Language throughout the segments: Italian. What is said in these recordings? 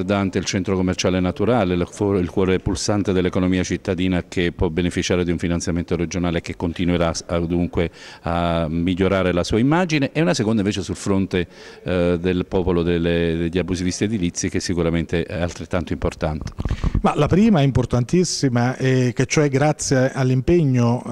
riguardante il centro commerciale naturale, il cuore pulsante dell'economia cittadina che può beneficiare di un finanziamento regionale che continuerà dunque a migliorare la sua immagine e una seconda invece sul fronte eh, del popolo delle, degli abusivisti edilizi che è sicuramente è altrettanto importante. Ma la prima è importantissima, eh, che cioè grazie all'impegno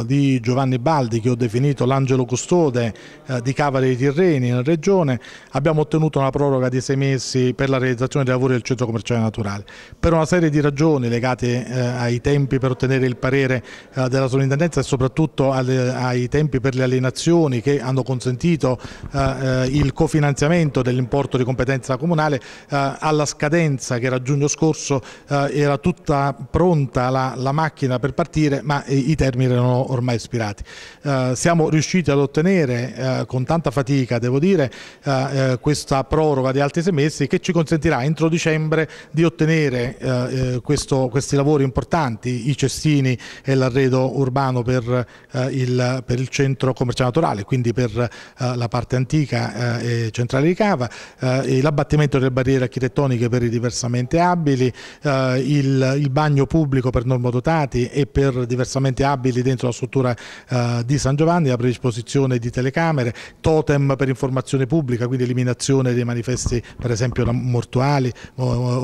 eh, di Giovanni Baldi, che ho definito l'angelo custode eh, di Cava dei Tirreni in Regione, abbiamo ottenuto una proroga di sei mesi per la realizzazione dei lavori del centro commerciale naturale. Per una serie di ragioni legate eh, ai tempi per ottenere il parere eh, della sovrintendenza e soprattutto alle, ai tempi per le alienazioni che hanno consentito eh, il cofinanziamento dell'importo di competenza comunale alla scadenza che era giugno scorso eh, eh, era tutta pronta la, la, macchina per partire ma i, eh, i termini erano ormai ispirati. Eh, siamo riusciti ad ottenere eh, con tanta fatica, devo dire, eh, questa proroga di altri sei mesi che ci consentirà entro dicembre di ottenere questo, questi lavori importanti, i cestini e l'arredo urbano per, il, per il centro commerciale naturale, quindi per la parte antica e centrale di Cava, l'abbattimento delle barriere architettoniche per i diversamente abili, eh, il, il, bagno pubblico per normodotati e per diversamente abili dentro la struttura eh, di San Giovanni, la predisposizione di telecamere, totem per informazione pubblica, quindi eliminazione dei manifesti per esempio mortuali o, o,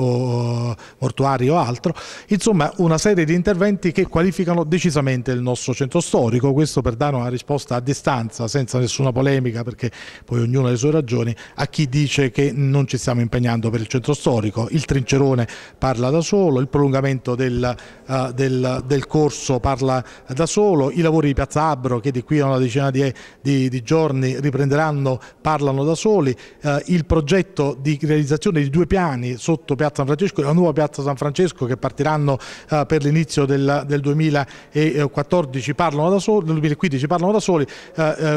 o mortuari o altro, insomma una serie di interventi che qualificano decisamente il nostro centro storico, questo per dare una risposta a distanza senza nessuna polemica perché poi ognuno ha le sue ragioni, a chi dice che non ci stiamo impegnando per il centro storico, il trincerone parla da solo solo, il prolungamento del, uh, del, del, corso parla da solo, i lavori di Piazza Abro che di qui a una decina di, di, di giorni riprenderanno parlano da soli, uh, il progetto di realizzazione di due piani sotto Piazza San Francesco e la nuova Piazza San Francesco che partiranno uh, per l'inizio del, del 2014 parlano da soli, 2015 parlano da soli,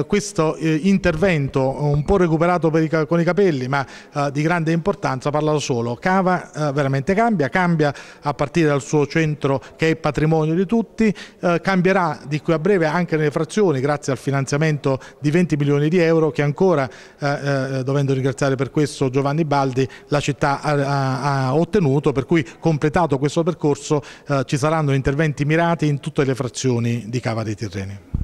questo intervento un po' recuperato i, con i capelli ma di grande importanza parla da solo, Cava veramente cambia, cambia Calabria a partire dal suo centro che è patrimonio di tutti, eh, cambierà di qui a breve anche nelle frazioni grazie al finanziamento di 20 milioni di euro che ancora, eh, eh, dovendo ringraziare per questo Giovanni Baldi, la città ha, ha ottenuto, per cui completato questo percorso eh, ci saranno interventi mirati in tutte le frazioni di Cava dei Tirreni.